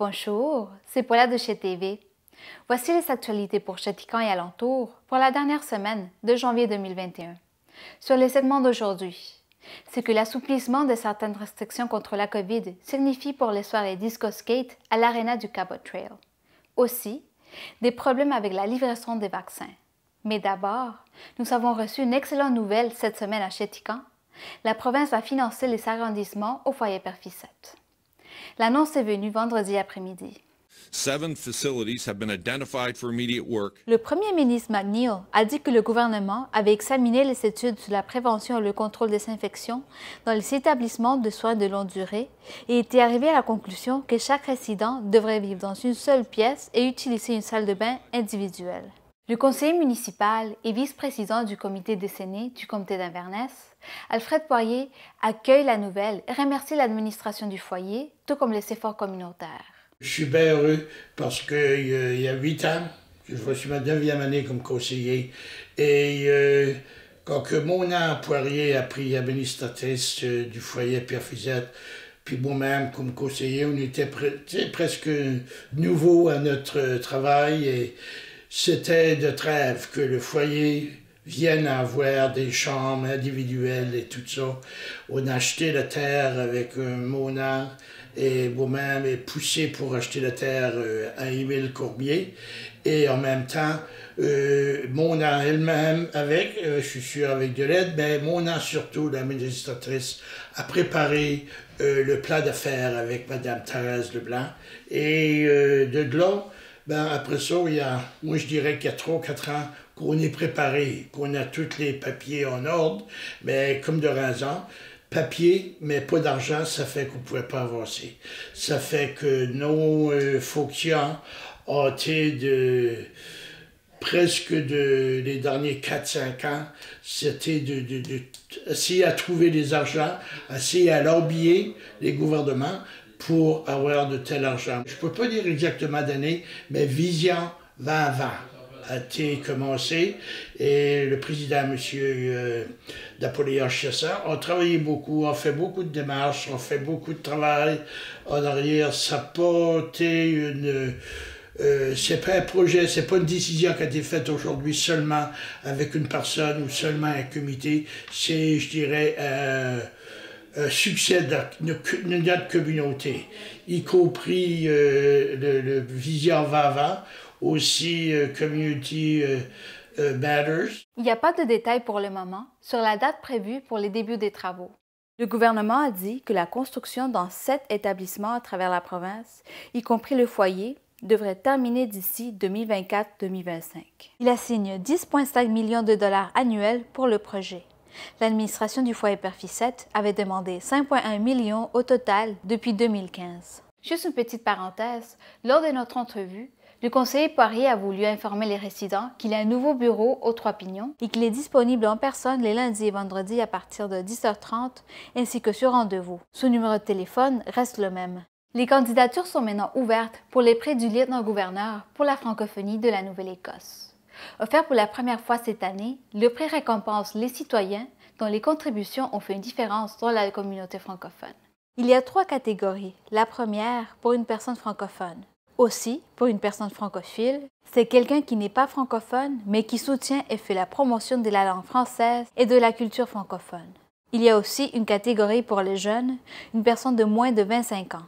Bonjour, c'est Paula de chez TV. Voici les actualités pour Chatican et alentour pour la dernière semaine de janvier 2021. Sur les segments d'aujourd'hui, c'est que l'assouplissement de certaines restrictions contre la COVID signifie pour les soirées disco skate à l'aréna du Cabot Trail. Aussi, des problèmes avec la livraison des vaccins. Mais d'abord, nous avons reçu une excellente nouvelle cette semaine à Chétiquan. La province va financer les arrondissements au foyer perficette. L'annonce est venue vendredi après-midi. Le premier ministre McNeil a dit que le gouvernement avait examiné les études sur la prévention et le contrôle des infections dans les établissements de soins de longue durée et était arrivé à la conclusion que chaque résident devrait vivre dans une seule pièce et utiliser une salle de bain individuelle. Le conseiller municipal et vice-président du comité décenné du comté d'Inverness, Alfred Poirier, accueille la nouvelle et remercie l'administration du foyer, tout comme les efforts communautaires. Je suis bien heureux parce qu'il euh, y a huit ans, je suis ma neuvième année comme conseiller. Et euh, quand que mon à Poirier a pris administratrice euh, du foyer Pierre puis moi-même comme conseiller, on était presque nouveau à notre travail. Et, c'était de trêve que le foyer vienne à avoir des chambres individuelles et tout ça. On a acheté la terre avec euh, Mona et moi-même est poussé pour acheter la terre euh, à Émile Courbier. Et en même temps, euh, mon elle-même avec, euh, je suis sûr avec de l'aide, mais mon surtout, l'administratrice, a préparé le plat d'affaires avec Madame Thérèse Leblanc. Et de là, ben, après ça, il y a, moi je dirais qu'il y a 3 ou 4 ans qu'on est préparé, qu'on a tous les papiers en ordre, mais comme de raison, papier, mais pas d'argent, ça fait qu'on ne pouvait pas avancer. Ça fait que nos euh, fonctions ont été de presque de, les derniers 4-5 ans, c'était de, de, à trouver des argents, essayer à lobbyer les gouvernements pour avoir de tel argent. Je ne peux pas dire exactement d'année, mais Vision 2020 a été commencé et le président, M. Euh, Napoléon Chassa, a travaillé beaucoup, a fait beaucoup de démarches, a fait beaucoup de travail en arrière. Ça n'a pas été une. Euh, c'est pas un projet, c'est pas une décision qui a été faite aujourd'hui seulement avec une personne ou seulement un comité. C'est, je dirais, euh, euh, succès de notre communauté, y compris euh, le, Vision Vava, aussi euh, Community euh, Matters. Il n'y a pas de détails pour le moment sur la date prévue pour les débuts des travaux. Le gouvernement a dit que la construction dans sept établissements à travers la province, y compris le foyer, devrait terminer d'ici 2024-2025. Il assigne 10,5 millions de dollars annuels pour le projet. L'administration du foyer Perficette avait demandé 5,1 millions au total depuis 2015. Juste une petite parenthèse, lors de notre entrevue, le conseiller Poirier a voulu informer les résidents qu'il a un nouveau bureau aux Trois Pignons et qu'il est disponible en personne les lundis et vendredis à partir de 10h30 ainsi que sur rendez-vous. Son numéro de téléphone reste le même. Les candidatures sont maintenant ouvertes pour les prêts du lieutenant-gouverneur pour la francophonie de la Nouvelle-Écosse. Offert pour la première fois cette année, le prix récompense les citoyens dont les contributions ont fait une différence dans la communauté francophone. Il y a trois catégories. La première, pour une personne francophone. Aussi, pour une personne francophile, c'est quelqu'un qui n'est pas francophone, mais qui soutient et fait la promotion de la langue française et de la culture francophone. Il y a aussi une catégorie pour les jeunes, une personne de moins de 25 ans.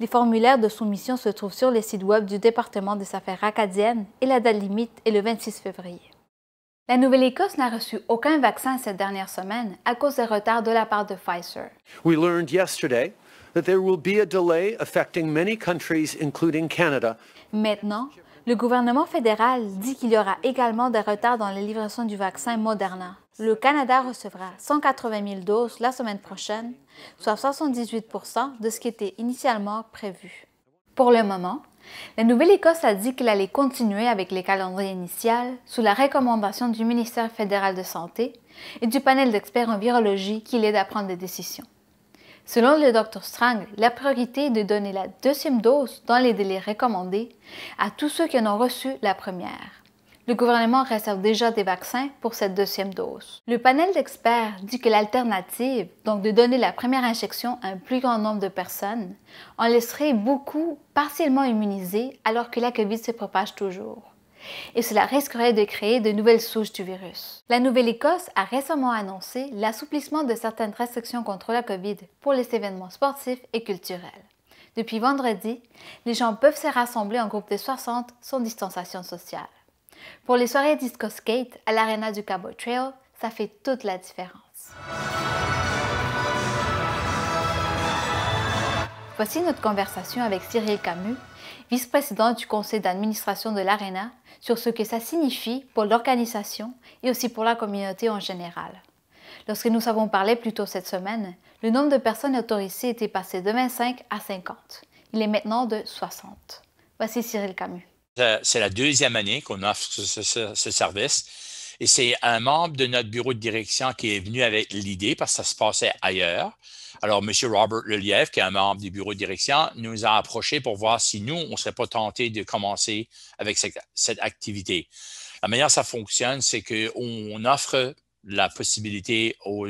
Les formulaires de soumission se trouvent sur le site web du département des affaires acadiennes et la date limite est le 26 février. La Nouvelle-Écosse n'a reçu aucun vaccin cette dernière semaine à cause des retards de la part de Pfizer. We learned yesterday that there will be a delay affecting many countries including Canada. Maintenant, le gouvernement fédéral dit qu'il y aura également des retards dans la livraison du vaccin Moderna. Le Canada recevra 180 000 doses la semaine prochaine, soit 78 de ce qui était initialement prévu. Pour le moment, la Nouvelle-Écosse a dit qu'elle allait continuer avec les calendriers initial sous la recommandation du ministère fédéral de Santé et du panel d'experts en virologie qui l'aide à prendre des décisions. Selon le Dr Strang, la priorité est de donner la deuxième dose dans les délais recommandés à tous ceux qui en ont reçu la première. Le gouvernement réserve déjà des vaccins pour cette deuxième dose. Le panel d'experts dit que l'alternative, donc de donner la première injection à un plus grand nombre de personnes, en laisserait beaucoup partiellement immunisés alors que la COVID se propage toujours et cela risquerait de créer de nouvelles souches du virus. La Nouvelle-Écosse a récemment annoncé l'assouplissement de certaines restrictions contre la COVID pour les événements sportifs et culturels. Depuis vendredi, les gens peuvent se rassembler en groupe de 60 sans distanciation sociale. Pour les soirées disco skate à l'Arena du Cabo Trail, ça fait toute la différence. Voici notre conversation avec Cyril Camus, vice-président du conseil d'administration de l'ARENA, sur ce que ça signifie pour l'organisation et aussi pour la communauté en général. Lorsque nous avons parlé plus tôt cette semaine, le nombre de personnes autorisées était passé de 25 à 50. Il est maintenant de 60. Voici Cyril Camus. Euh, c'est la deuxième année qu'on offre ce, service. Et c'est un membre de notre bureau de direction qui est venu avec l'idée parce que ça se passait ailleurs. Alors, M. Robert Lelièvre, qui est un membre du bureau de direction, nous a approchés pour voir si nous, on ne serait pas tenté de commencer avec cette, activité. La manière dont ça fonctionne, c'est qu'on offre la possibilité aux,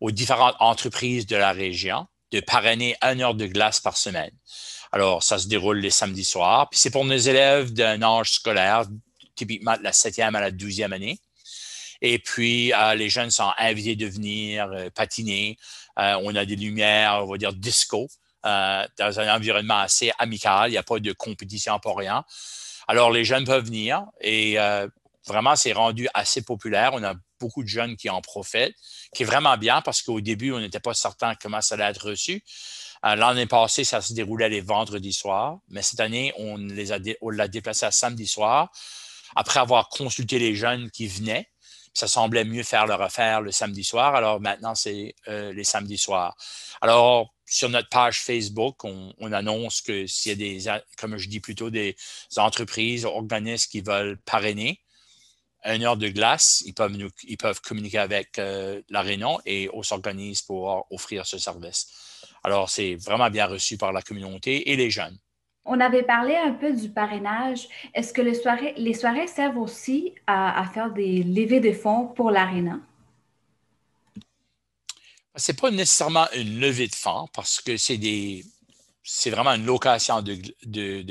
aux différentes entreprises de la région de parrainer un heure de glace par semaine. Alors, ça se déroule les samedis soirs. Puis c'est pour nos élèves d'un âge scolaire, typiquement de la 7e à la 12e année. Et puis, euh, les jeunes sont invités de venir euh, patiner. Euh, on a des lumières, on va dire disco, dans un environnement assez amical. Il n'y a pas de compétition pour rien. Alors, les jeunes peuvent venir et vraiment, c'est rendu assez populaire. On a beaucoup de jeunes qui en profitent, qui est vraiment bien parce qu'au début, on n'était pas certain comment ça allait être reçu. Euh, l'année passée, ça se déroulait les vendredis soirs, mais cette année, on les l'a déplacé à samedi soir. Après avoir consulté les jeunes qui venaient, ça semblait mieux faire leur affaire le samedi soir. Alors maintenant, c'est euh, les samedis soirs. Alors, sur notre page Facebook, on, annonce que s'il y a des, comme je dis plutôt, des entreprises, organismes qui veulent parrainer une heure de glace, ils peuvent, communiquer avec euh, la Réunion et on s'organise pour offrir ce service. Alors, c'est vraiment bien reçu par la communauté et les jeunes. On avait parlé un peu du parrainage. Est-ce que les soirées, servent aussi à, faire des levées de fonds pour l'aréna? Ce n'est pas nécessairement une levée de fonds parce que c'est des, c'est vraiment une location de,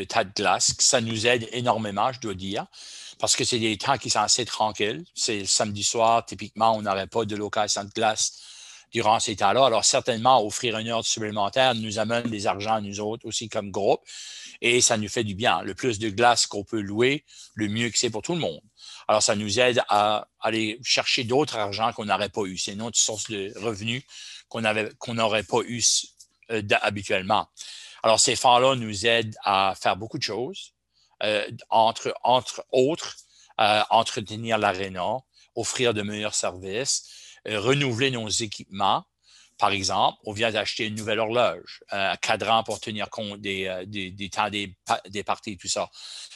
tas de glace. Ça nous aide énormément, je dois dire, parce que c'est des temps qui sont assez tranquilles. C'est le samedi soir, typiquement, on n'aurait pas de location de glace durant ces temps-là. Alors, certainement, offrir une heure supplémentaire nous amène des argents, nous autres, aussi comme groupe, et ça nous fait du bien. Le plus de glace qu'on peut louer, le mieux que c'est pour tout le monde. Alors, ça nous aide à aller chercher d'autres argent qu'on n'aurait pas eu. C'est une autre source de revenus qu'on n'aurait pas eu euh, habituellement. Alors, ces fonds-là nous aident à faire beaucoup de choses, euh, entre, autres, entretenir l'aréna, offrir de meilleurs services, euh, renouveler nos équipements. Par exemple, on vient d'acheter une nouvelle horloge, un cadran pour tenir compte des, euh, temps des, des parties et tout ça.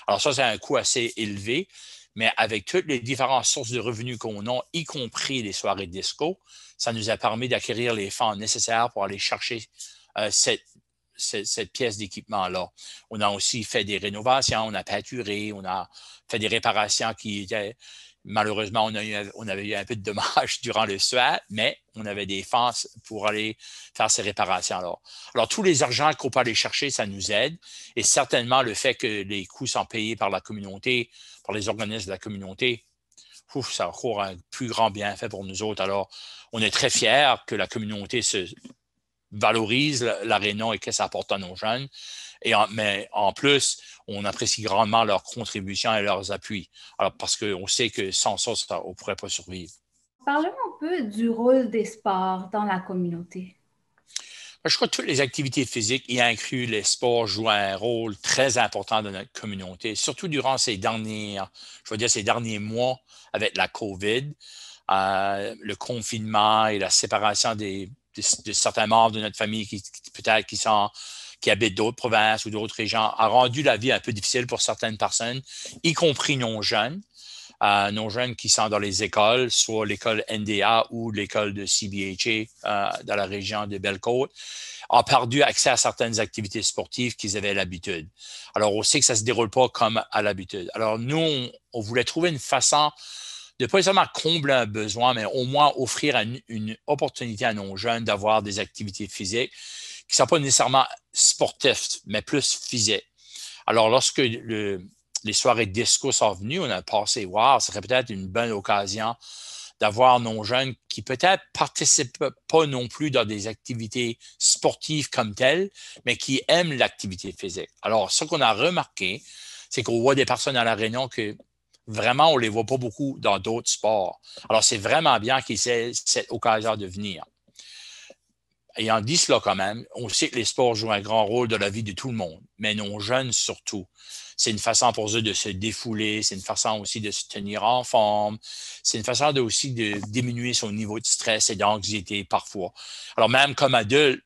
Alors ça, c'est un coût assez élevé, mais avec toutes les différentes sources de revenus qu'on a, y compris les soirées de disco, ça nous a permis d'acquérir les fonds nécessaires pour aller chercher euh, cette, pièce d'équipement-là. On a aussi fait des rénovations, on a pâturé, on a fait des réparations qui étaient Malheureusement, on, avait eu un peu de dommages durant le soir, e mais on avait des forces pour aller faire ces réparations. Alors, alors tous les argents qu'on peut aller chercher, ça nous aide. Et certainement, le fait que les coûts sont payés par la communauté, par les organismes de la communauté, ouf, ça aura un plus grand bienfait pour nous autres. Alors, on est très fiers que la communauté se valorise la, la et que ça apporte à nos jeunes mais en plus, on apprécie grandement leurs contributions et leurs appuis. Alors, parce qu'on sait que sans ça, on ne pourrait pas survivre. Parlons un peu du rôle des sports dans la communauté. Ben, je crois que toutes les activités physiques, y inclus les sports, jouent un rôle très important dans notre communauté, surtout durant ces derniers, je veux dire, ces derniers mois avec la COVID, euh, le confinement et la séparation de, certains membres de notre famille qui, qui peut-être qui sont qui habitent d'autres provinces ou d'autres régions, a rendu la vie un peu difficile pour certaines personnes, y compris nos jeunes. Euh, nos jeunes qui sont dans les écoles, soit l'école NDA ou l'école de CBHA euh, dans la région de Bel-Côte, ont perdu accès à certaines activités sportives qu'ils avaient l'habitude. Alors, on sait que ça ne se déroule pas comme à l'habitude. Alors, nous, on, voulait trouver une façon de pas seulement combler un besoin, mais au moins offrir une opportunité à nos jeunes d'avoir des activités physiques qui ne sont pas nécessairement sportifs, mais plus physiques. Alors, lorsque les soirées de disco sont venues, on a pensé, wow, ce serait peut-être une bonne occasion d'avoir nos jeunes qui peut-être participent pas non plus dans des activités sportives comme telles, mais qui aiment l'activité physique. Alors, ce qu'on a remarqué, c'est qu'on voit des personnes à la Réunion que vraiment, on les voit pas beaucoup dans d'autres sports. Alors, c'est vraiment bien qu'ils aient cette occasion de venir. Ayant en cela quand même, on sait que les sports jouent un grand rôle dans la vie de tout le monde, mais nos jeunes surtout. C'est une façon pour eux de se défouler, c'est une façon aussi de se tenir en forme, c'est une façon de, aussi de diminuer son niveau de stress et d'anxiété parfois. Alors même comme adulte,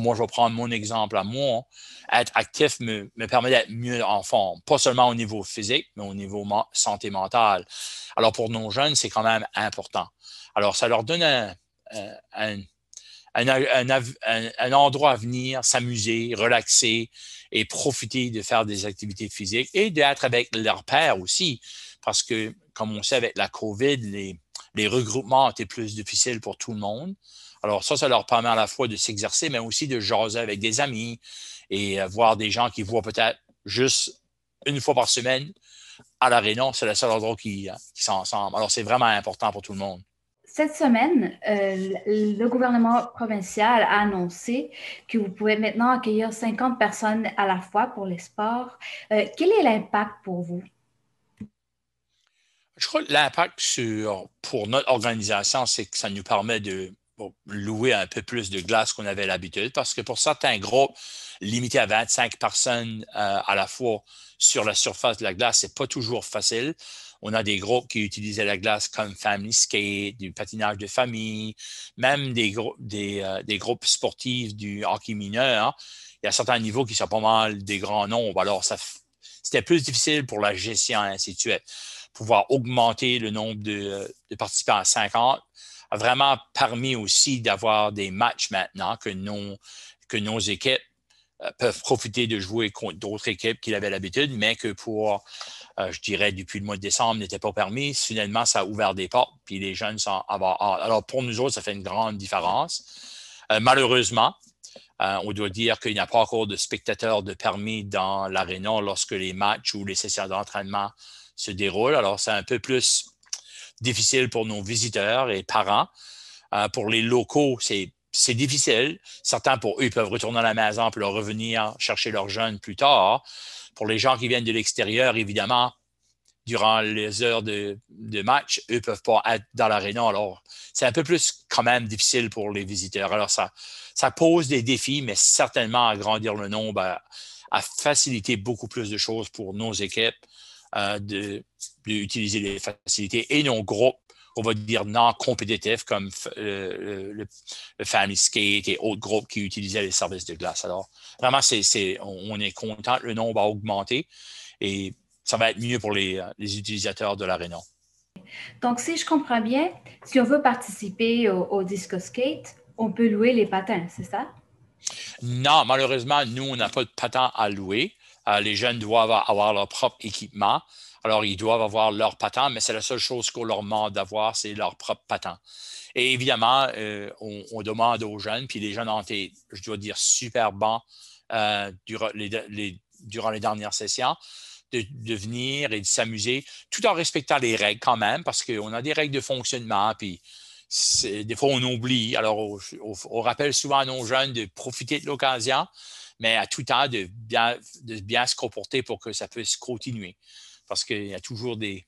moi, je vais prendre mon exemple à moi, hein. être actif me, permet d'être mieux en forme, pas seulement au niveau physique, mais au niveau santé mentale. Alors, pour nos jeunes, c'est quand même important. Alors, ça leur donne un, un, endroit à venir s'amuser, relaxer et profiter de faire des activités physiques et d'être avec leur père aussi. Parce que, comme on sait, avec la COVID, les, les regroupements étaient plus difficiles pour tout le monde. Alors ça, ça leur permet à la fois de s'exercer, mais aussi de jaser avec des amis et euh, voir des gens qui voient peut-être juste une fois par semaine à la Réunion. C'est le seul endroit qui, euh, qui sont ensemble. Alors c'est vraiment important pour tout le monde. Cette semaine, euh, le gouvernement provincial a annoncé que vous pouvez maintenant accueillir 50 personnes à la fois pour les sports. Euh, quel est l'impact pour vous? Je crois que l'impact pour notre organisation, c'est que ça nous permet de louer un peu plus de glace qu'on avait l'habitude, parce que pour certains groupes, limités à 25 personnes euh, à la fois sur la surface de la glace, ce n'est pas toujours facile. On a des groupes qui utilisaient la glace comme family skate, du patinage de famille, même des, groupes, euh, sportifs du hockey mineur. Hein. Il y a certains niveaux qui sont pas mal des grands nombres. Alors, c'était plus difficile pour la gestion, ainsi de suite. Pouvoir augmenter le nombre de euh, participants à 50, a vraiment permis aussi d'avoir des matchs maintenant que nos, que nos équipes euh, peuvent profiter de jouer contre d'autres équipes qu'il avait l'habitude, mais que pour, euh, je dirais, depuis le mois de décembre, n'était pas permis. Finalement, ça a ouvert des portes, puis les jeunes sont avoir Alors, pour nous autres, ça fait une grande différence. Euh, malheureusement, on doit dire qu'il n'y a pas encore de spectateurs de permis dans l'aréna lorsque les matchs ou les sessions d'entraînement se déroulent. Alors, c'est un peu plus difficile pour nos visiteurs et parents. Euh, pour les locaux, c'est difficile. Certains, pour eux, peuvent retourner à la maison pour leur revenir chercher leurs jeunes plus tard. Pour les gens qui viennent de l'extérieur, évidemment, durant les heures de, match, eux ne peuvent pas être dans l'aréna. Alors, c'est un peu plus quand même difficile pour les visiteurs. Alors, ça, ça pose des défis, mais certainement agrandir le nombre, à faciliter beaucoup plus de choses pour nos équipes euh, d'utiliser les facilités et nos groupes on va dire non compétitifs comme euh, le, Family Skate et autres groupes qui utilisaient les services de glace. Alors, vraiment, on est content, le nombre a augmenté et ça va être mieux pour les, utilisateurs de l'aréna. Donc, si je comprends bien, si on veut participer au, au Disco Skate, on peut louer les patins, c'est ça? Non, malheureusement, nous, on n'a pas de patins à louer. Euh, les jeunes doivent avoir leur propre équipement. Alors, ils doivent avoir leur patent, mais c'est la seule chose qu'on leur demande d'avoir, c'est leur propre patent. Et évidemment, euh, on, demande aux jeunes, puis les jeunes ont été, je dois dire, super bons euh, durant, les, dernières sessions. De, venir et de s'amuser, tout en respectant les règles quand même, parce qu'on a des règles de fonctionnement, puis des fois on oublie. Alors, on, on, rappelle souvent à nos jeunes de profiter de l'occasion, mais à tout temps de bien, de bien se comporter pour que ça puisse continuer. Parce qu'il y a toujours des,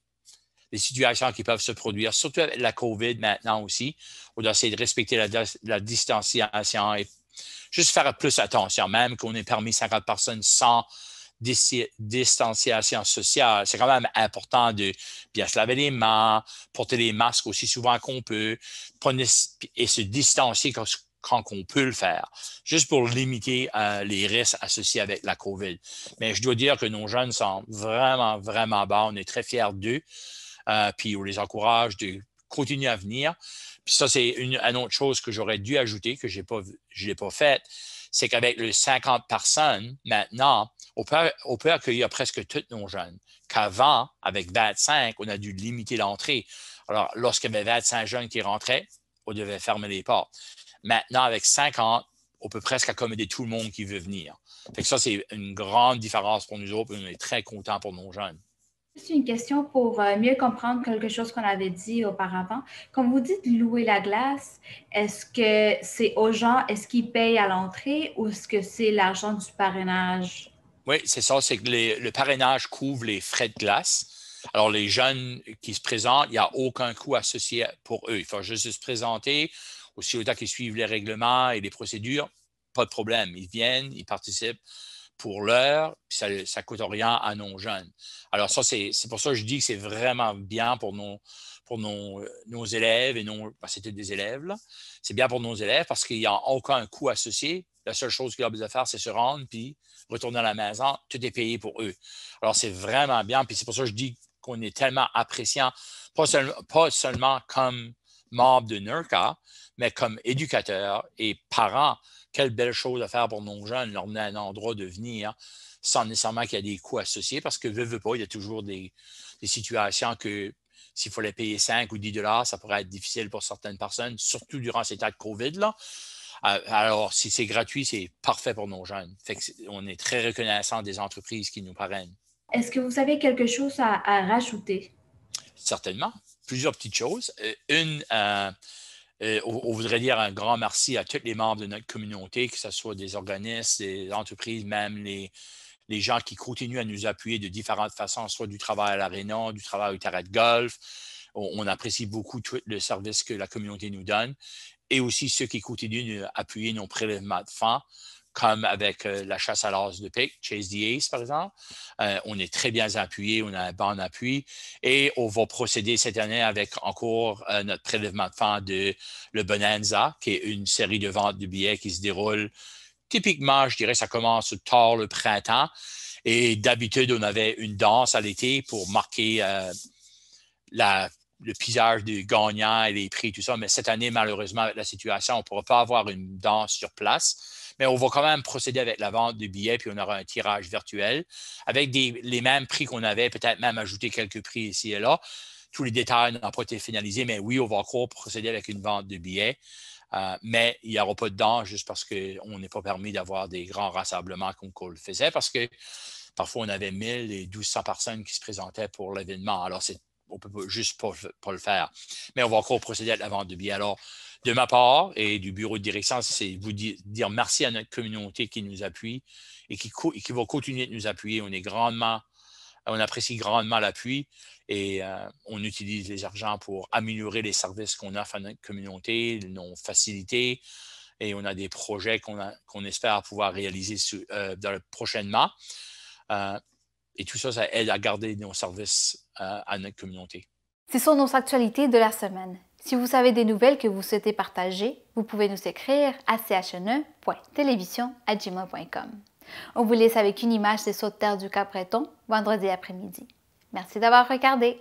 situations qui peuvent se produire, surtout avec la COVID maintenant aussi. On doit essayer de respecter la, distanciation et juste faire plus attention, même qu'on est permis 50 personnes sans distanciation sociale. C'est quand même important de bien se laver les mains, porter les masques aussi souvent qu'on peut, et se distancier quand on peut le faire, juste pour limiter euh, les risques associés avec la COVID. Mais je dois dire que nos jeunes sont vraiment, vraiment bas. On est très fiers d'eux. Euh, puis on les encourage de continuer à venir. Puis ça, c'est une, autre chose que j'aurais dû ajouter, que pas, je n'ai pas faite, c'est qu'avec les 50 personnes maintenant, on peut, on peut accueillir presque tous nos jeunes. Qu'avant, avec 25, on a dû limiter l'entrée. Alors, lorsqu'il y avait 25 jeunes qui rentraient, on devait fermer les portes. Maintenant, avec 50, on peut presque accommoder tout le monde qui veut venir. Fait que ça, c'est une grande différence pour nous autres. On est très contents pour nos jeunes. Juste une question pour euh, mieux comprendre quelque chose qu'on avait dit auparavant. Quand vous dites louer la glace, est-ce que c'est aux gens, est-ce qu'ils payent à l'entrée ou est-ce que c'est l'argent du parrainage? Oui, c'est ça, c'est que le parrainage couvre les frais de glace. Alors, les jeunes qui se présentent, il n'y a aucun coût associé pour eux. Il faut juste se présenter aussi autant qu'ils suivent les règlements et les procédures, pas de problème. Ils viennent, ils participent pour l'heure, ça ne coûte rien à nos jeunes. Alors ça, c'est pour ça que je dis que c'est vraiment bien pour nos, pour nos, euh, élèves et non ben, c'était des élèves, C'est bien pour nos élèves parce qu'il n'y a aucun coût associé. La seule chose qu'ils ont besoin de faire, c'est se rendre puis retourner à la maison. Tout est payé pour eux. Alors, c'est vraiment bien. Puis c'est pour ça que je dis qu'on est tellement appréciant, pas seulement comme membre de NERCA, mais comme éducateur et parent. Quelle belle chose à faire pour nos jeunes, leur donner un endroit de venir sans nécessairement qu'il y ait des coûts associés, parce que veut, veut pas, il y a toujours des, situations que s'il fallait payer 5 ou 10 dollars, ça pourrait être difficile pour certaines personnes, surtout durant ces temps de COVID-là. Euh, alors, si c'est gratuit, c'est parfait pour nos jeunes. on est très reconnaissant des entreprises qui nous parrainent. Est-ce que vous avez quelque chose à rajouter? Certainement plusieurs petites choses. Euh, une, euh, euh, on voudrait dire un grand merci à tous les membres de notre communauté, que ce soit des organismes, des entreprises, même les, les gens qui continuent à nous appuyer de différentes façons, soit du travail à l'aréna, du travail au terrain de golf. On, apprécie beaucoup tout le service que la communauté nous donne et aussi ceux qui continuent à appuyer nos prélèvements de fonds comme avec euh, la chasse à l'as de pic, Chase the Ace, par exemple. Euh, on est très bien appuyé, on a un bon appui et on va procéder cette année avec encore euh, notre prélèvement de fonds de le Bonanza, qui est une série de ventes de billets qui se déroule typiquement, je dirais, ça commence tard le printemps et d'habitude, on avait une danse à l'été pour marquer le pisage du gagnants et les prix, tout ça. Mais cette année, malheureusement, avec la situation, on ne pourra pas avoir une danse sur place mais on va quand même procéder avec la vente de billets, puis on aura un tirage virtuel avec les mêmes prix qu'on avait, peut-être même ajouter quelques prix ici et là. Tous les détails n'ont pas été finalisés, mais oui, on va encore procéder avec une vente de billets. Euh, mais il n'y aura pas de danger juste parce qu'on n'est pas permis d'avoir des grands rassemblements comme on le faisait, parce que parfois on avait 1000 et 1200 personnes qui se présentaient pour l'événement. Alors, on ne peut juste pas, le faire. Mais on va encore procéder avec la vente de billets. Alors, de ma part et du bureau de direction, c'est vous dire, merci à notre communauté qui nous appuie et qui, qui va continuer de nous appuyer. On est grandement, on apprécie grandement l'appui et euh, on utilise les argents pour améliorer les services qu'on offre à notre communauté, nos facilités et on a des projets qu'on espère pouvoir réaliser euh, dans le, prochainement. Euh, et tout ça, ça aide à garder nos services à notre communauté. C'est sont nos actualités de la semaine. Si vous savez des nouvelles que vous souhaitez partager, vous pouvez nous écrire à chne.télévision.gmail.com. On vous laisse avec une image des sauteurs du Cap-Breton vendredi après-midi. Merci d'avoir regardé.